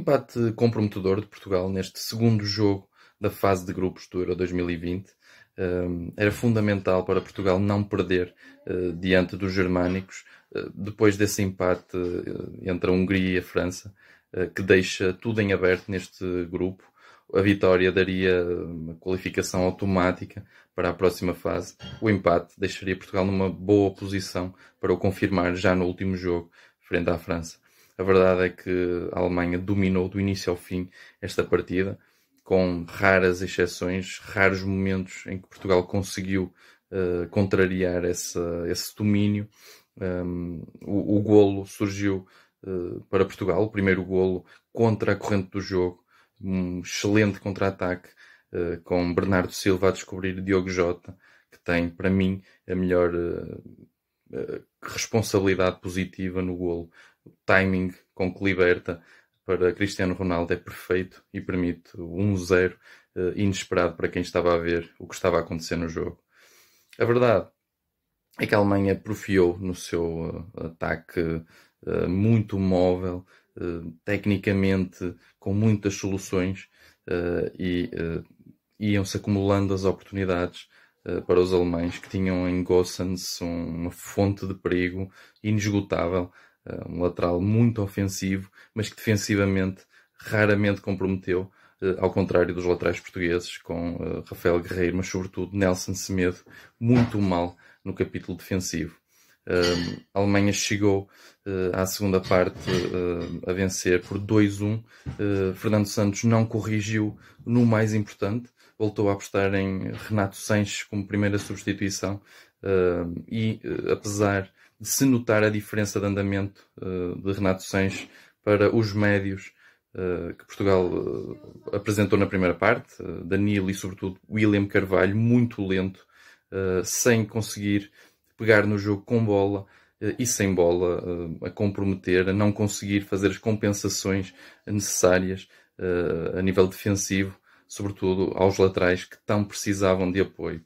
empate comprometedor de Portugal neste segundo jogo da fase de grupos do Euro 2020. era fundamental para Portugal não perder eh, diante dos germânicos eh, depois desse empate eh, entre a Hungria e a França, que deixa tudo em aberto neste grupo. A vitória daria uma qualificação automática para a próxima fase. O empate deixaria Portugal numa boa posição para o confirmar já no último jogo, frente à França. A verdade é que a Alemanha dominou do início ao fim esta partida, com raras exceções, raros momentos em que Portugal conseguiu uh, contrariar essa, esse domínio. Um, ehm, o, o, golo surgiu uh, para Portugal, o primeiro golo contra a corrente do jogo, um excelente contra-ataque uh, com Bernardo Silva a descobrir Diogo Jota, que tem para mim a melhor responsabilidade positiva no golo o timing com que liberta para Cristiano Ronaldo é perfeito e permite 1-0 uh, eh, inesperado para quem estava a ver o que estava a acontecer no jogo. A verdade é que a Alemanha profiou no seu uh, ataque uh, muito móvel, tecnicamente com muitas soluções e iam-se acumulando as oportunidades para os alemães que tinham em Gossens uma fonte de perigo inesgotável eh, um lateral muito ofensivo, mas que defensivamente raramente comprometeu, eh, ao contrário dos laterais portugueses, com eh, Rafael Guerreiro, mas sobretudo Nelson Semedo, muito mal no capítulo defensivo. a Alemanha chegou à segunda parte a vencer por 2-1. Fernando Santos não corrigiu no mais importante, voltou a apostar em Renato Sanches como primeira substituição. e apesar de se notar a diferença de andamento uh, de Renato Sanches para os médios uh, que Portugal uh, apresentou na primeira parte, Danilo e sobretudo William Carvalho, muito lento, sem conseguir pegar no jogo com bola e sem bola, a comprometer, a não conseguir fazer as compensações necessárias a nível defensivo, sobretudo aos laterais que tão precisavam de apoio.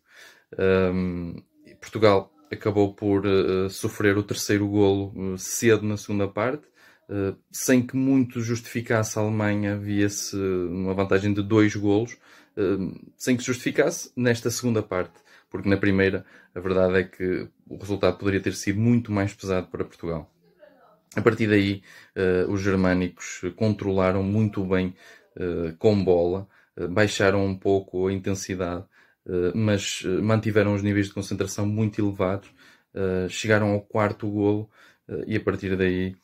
Um, ehm, Portugal acabou por uh, sofrer o terceiro golo uh, cedo na segunda parte, uh, sem que muito justificasse a Alemanha, havia se uma vantagem de dois golos, sem que justificasse nesta segunda parte, porque na primeira a verdade é que o resultado poderia ter sido muito mais pesado para Portugal. A partir daí, os germânicos controlaram muito bem com bola, baixaram um pouco a intensidade eh, mas eh, mantiveram os níveis de concentração muito elevados, eh, chegaram ao quarto golo e a partir daí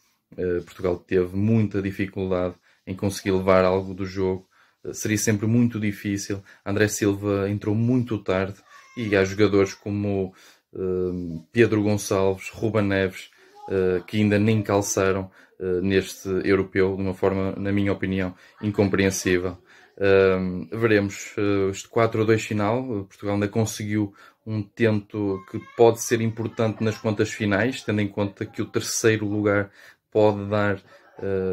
Portugal teve muita dificuldade em conseguir levar algo do jogo. Seria sempre muito difícil. André Silva entrou muito tarde e há jogadores como Pedro Gonçalves, Ruba Neves, eh, que ainda nem calçaram uh, neste europeu, de uma forma, na minha opinião, incompreensível. Ehm, veremos eh, este 4 a 2 final. Portugal ainda conseguiu um tento que pode ser importante nas contas finais, tendo em conta que o terceiro lugar pode dar,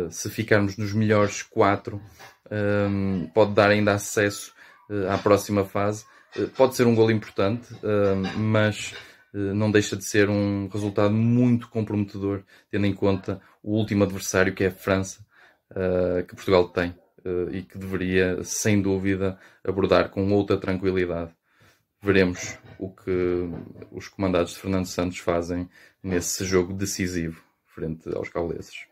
se ficarmos nos melhores quatro, ehm, pode dar ainda acesso à próxima fase. Pode ser um gol importante, ehm, mas eh, não deixa de ser um resultado muito comprometedor, tendo em conta o último adversário que é a França, eh, que Portugal tem eh, e que deveria, sem dúvida, abordar com outra tranquilidade. Veremos o que os comandados de Fernando Santos fazem nesse jogo decisivo frente aos cauleses.